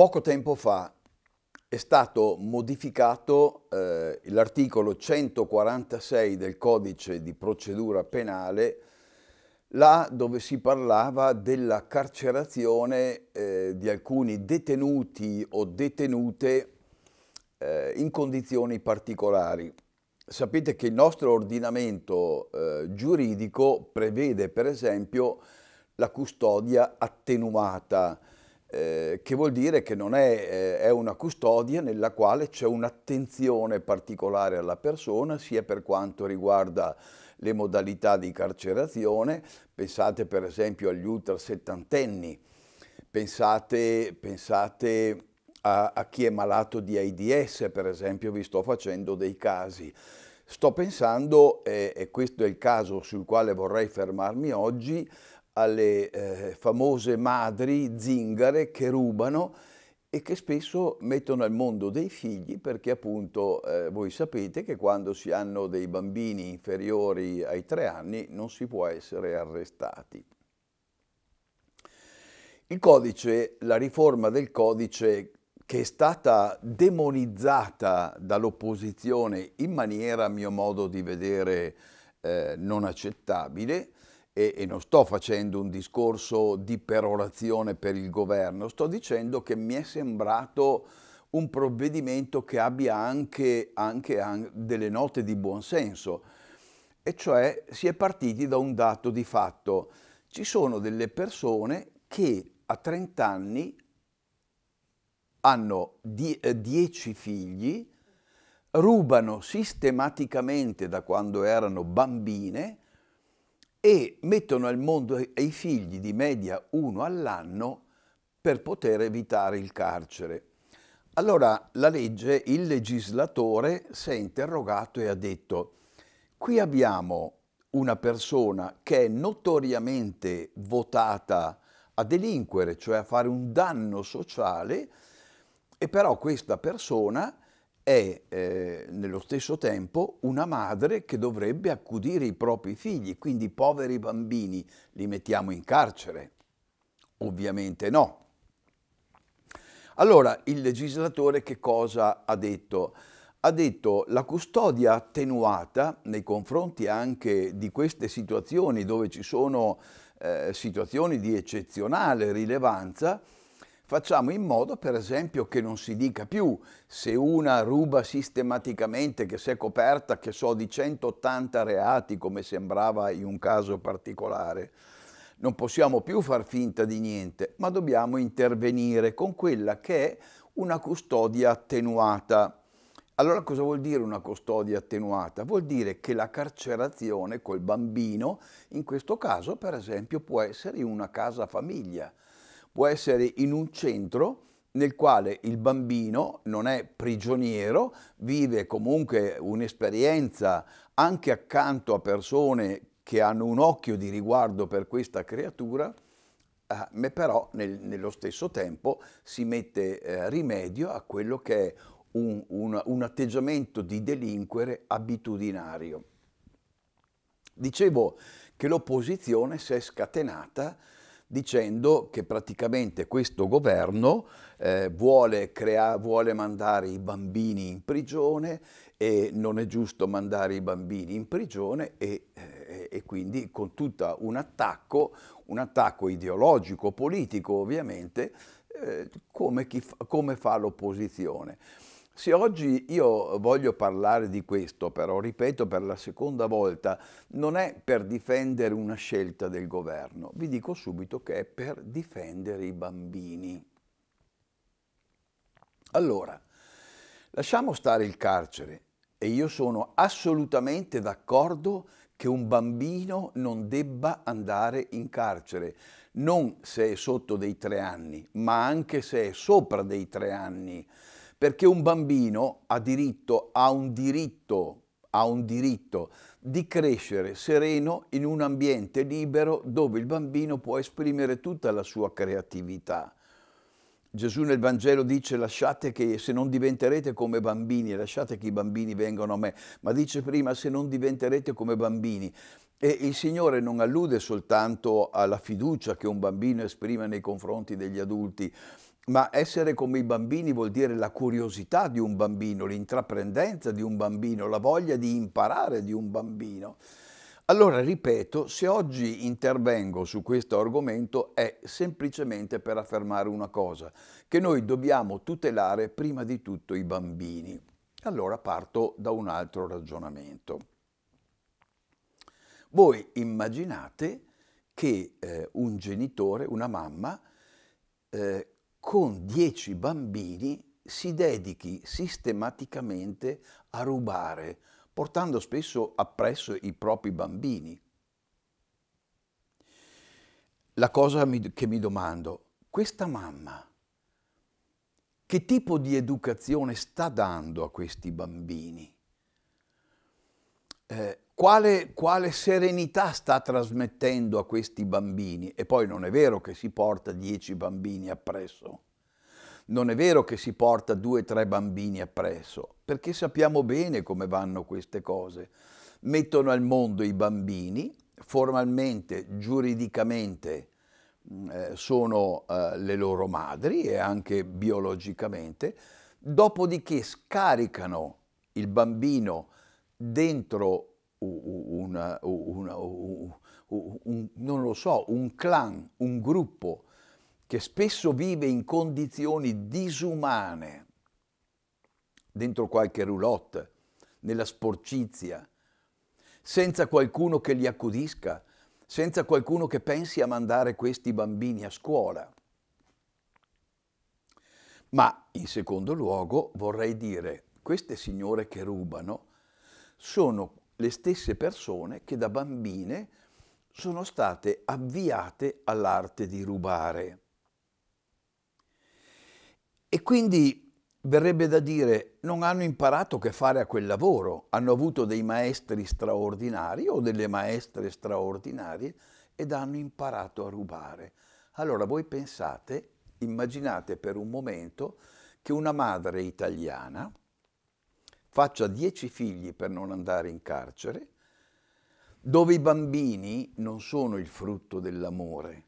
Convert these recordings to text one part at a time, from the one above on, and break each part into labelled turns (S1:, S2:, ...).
S1: Poco tempo fa è stato modificato eh, l'articolo 146 del codice di procedura penale, là dove si parlava della carcerazione eh, di alcuni detenuti o detenute eh, in condizioni particolari. Sapete che il nostro ordinamento eh, giuridico prevede per esempio la custodia attenuata, eh, che vuol dire che non è, eh, è una custodia nella quale c'è un'attenzione particolare alla persona, sia per quanto riguarda le modalità di carcerazione, pensate per esempio agli ultra settantenni, pensate, pensate a, a, chi è malato di AIDS, per esempio vi sto facendo dei casi. Sto pensando, eh, e questo è il caso sul quale vorrei fermarmi oggi, alle eh, famose madri zingare che rubano e che spesso mettono al mondo dei figli perché appunto eh, voi sapete che quando si hanno dei bambini inferiori ai tre anni non si può essere arrestati. Il codice, la riforma del codice che è stata demonizzata dall'opposizione in maniera, a mio modo di vedere, eh, non accettabile, e, e non sto facendo un discorso di perorazione per il governo, sto dicendo che mi è sembrato un provvedimento che abbia anche, anche, anche delle note di buonsenso, e cioè si è partiti da un dato di fatto. Ci sono delle persone che a 30 anni hanno 10 eh, figli, rubano sistematicamente da quando erano bambine e mettono al mondo i figli di media uno all'anno per poter evitare il carcere. Allora la legge, il legislatore si è interrogato e ha detto qui abbiamo una persona che è notoriamente votata a delinquere, cioè a fare un danno sociale, e però questa persona è eh, nello stesso tempo una madre che dovrebbe accudire i propri figli, quindi i poveri bambini li mettiamo in carcere? Ovviamente no. Allora il legislatore che cosa ha detto? Ha detto la custodia attenuata nei confronti anche di queste situazioni dove ci sono eh, situazioni di eccezionale rilevanza, Facciamo in modo, per esempio, che non si dica più se una ruba sistematicamente, che si è coperta, che so, di 180 reati, come sembrava in un caso particolare. Non possiamo più far finta di niente, ma dobbiamo intervenire con quella che è una custodia attenuata. Allora cosa vuol dire una custodia attenuata? Vuol dire che la carcerazione col bambino, in questo caso per esempio, può essere in una casa famiglia può essere in un centro nel quale il bambino non è prigioniero, vive comunque un'esperienza anche accanto a persone che hanno un occhio di riguardo per questa creatura, eh, però nel, nello stesso tempo si mette eh, rimedio a quello che è un, un, un atteggiamento di delinquere abitudinario. Dicevo che l'opposizione si è scatenata dicendo che praticamente questo governo eh, vuole, crea- vuole mandare i bambini in prigione e non è giusto mandare i bambini in prigione e, e, eh, e quindi con tutto un attacco, un attacco ideologico, politico ovviamente, eh, come, fa, come fa l'opposizione. Sì, oggi io voglio parlare di questo, però ripeto per la seconda volta, non è per difendere una scelta del governo, vi dico subito che è per difendere i bambini. Allora, lasciamo stare il carcere e io sono assolutamente d'accordo che un bambino non debba andare in carcere, non se è sotto dei tre anni, ma anche se è sopra dei tre anni perché un bambino ha diritto, ha un diritto, ha un diritto di crescere sereno in un ambiente libero dove il bambino può esprimere tutta la sua creatività. Gesù nel Vangelo dice lasciate che se non diventerete come bambini, lasciate che i bambini vengano a me, ma dice prima se non diventerete come bambini. E il Signore non allude soltanto alla fiducia che un bambino esprime nei confronti degli adulti, ma essere come i bambini vuol dire la curiosità di un bambino, l'intraprendenza di un bambino, la voglia di imparare di un bambino. Allora, ripeto, se oggi intervengo su questo argomento è semplicemente per affermare una cosa, che noi dobbiamo tutelare prima di tutto i bambini. Allora parto da un altro ragionamento. Voi immaginate che eh, un genitore, una mamma, eh, con dieci bambini si dedichi sistematicamente a rubare, portando spesso appresso i propri bambini. La cosa che mi domando, questa mamma, che tipo di educazione sta dando a questi bambini? Eh, quale, quale, serenità sta trasmettendo a questi bambini? E poi non è vero che si porta dieci bambini appresso, non è vero che si porta due o tre bambini appresso, perché sappiamo bene come vanno queste cose. Mettono al mondo i bambini, formalmente, giuridicamente mm, eh, sono eh, le loro madri e anche biologicamente, dopodiché scaricano il bambino dentro una, una, un, non lo so, un clan, un gruppo che spesso vive in condizioni disumane, dentro qualche roulotte, nella sporcizia, senza qualcuno che li accudisca, senza qualcuno che pensi a mandare questi bambini a scuola. Ma in secondo luogo vorrei dire, queste signore che rubano sono le stesse persone che da bambine sono state avviate all'arte di rubare. E quindi verrebbe da dire non hanno imparato che fare a quel lavoro, hanno avuto dei maestri straordinari o delle maestre straordinarie ed hanno imparato a rubare. Allora voi pensate, immaginate per un momento che una madre italiana faccia dieci figli per non andare in carcere, dove i bambini non sono il frutto dell'amore.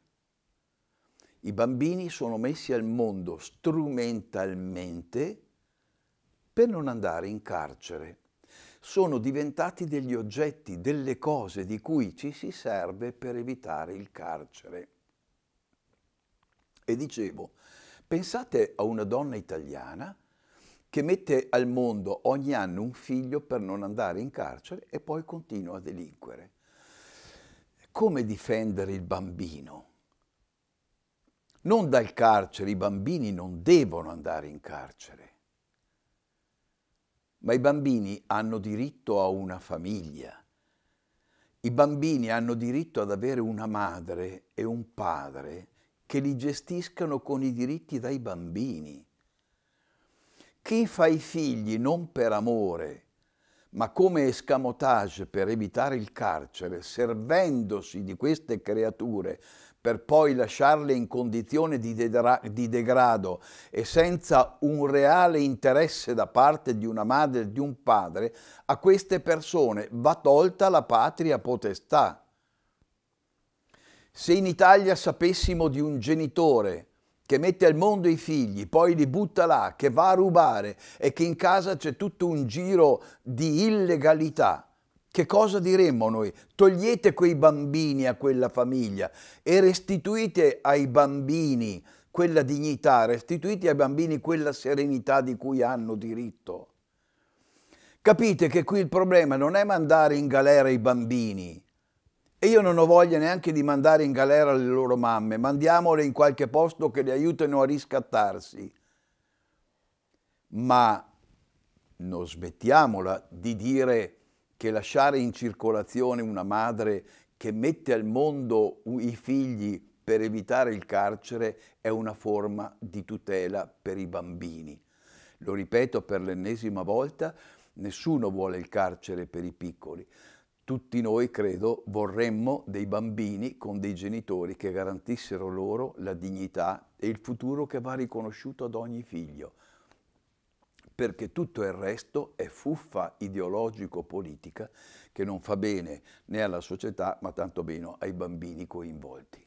S1: I bambini sono messi al mondo strumentalmente per non andare in carcere. Sono diventati degli oggetti, delle cose di cui ci si serve per evitare il carcere. E dicevo, pensate a una donna italiana che mette al mondo ogni anno un figlio per non andare in carcere e poi continua a delinquere. Come difendere il bambino? Non dal carcere, i bambini non devono andare in carcere, ma i bambini hanno diritto a una famiglia. I bambini hanno diritto ad avere una madre e un padre che li gestiscano con i diritti dai bambini. Chi fa i figli non per amore, ma come escamotage per evitare il carcere, servendosi di queste creature per poi lasciarle in condizione di, di, degrado e senza un reale interesse da parte di una madre e di un padre, a queste persone va tolta la patria potestà. Se in Italia sapessimo di un genitore che mette al mondo i figli, poi li butta là, che va a rubare e che in casa c'è tutto un giro di illegalità, che cosa diremmo noi? Togliete quei bambini a quella famiglia e restituite ai bambini quella dignità, restituite ai bambini quella serenità di cui hanno diritto. Capite che qui il problema non è mandare in galera i bambini, e io non ho voglia neanche di mandare in galera le loro mamme, mandiamole in qualche posto che le aiutino a riscattarsi. Ma non smettiamola di dire che lasciare in circolazione una madre che mette al mondo i figli per evitare il carcere è una forma di tutela per i bambini. Lo ripeto per l'ennesima volta, nessuno vuole il carcere per i piccoli. Tutti noi, credo, vorremmo dei bambini con dei genitori che garantissero loro la dignità e il futuro che va riconosciuto ad ogni figlio, perché tutto il resto è fuffa ideologico-politica che non fa bene né alla società, ma tanto meno ai bambini coinvolti.